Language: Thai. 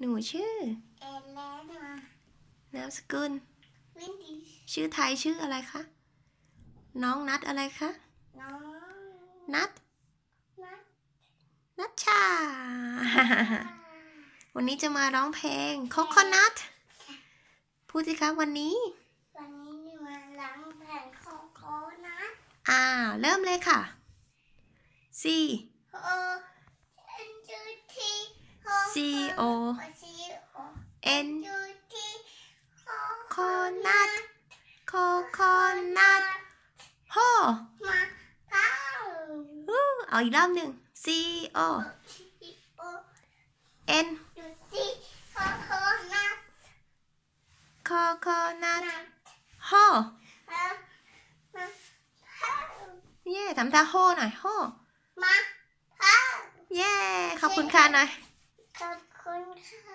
หนูชื่อเอเลนานามสกุลวินดี ชื่อไทยชื่ออะไรคะ น้องนัดอะไรคะ น้อง นัดนัดนัดชาวันนี้จะมาร้องเพลงโคโคนัทพูดสิคะวันนี้ วันนี้มาร้องเพลงโคโคนัทอ่าเริ่มเลยค่ะสี่ O N โคนัทโค o คนัทพ่อเอาอีกรอบหนึ่ง C O N โคโคนัทพ่อเย่ทำท่าโฮหน่อยโฮมาเย่ขอบคุณค่ะหน่อยขอบคุณค่ะ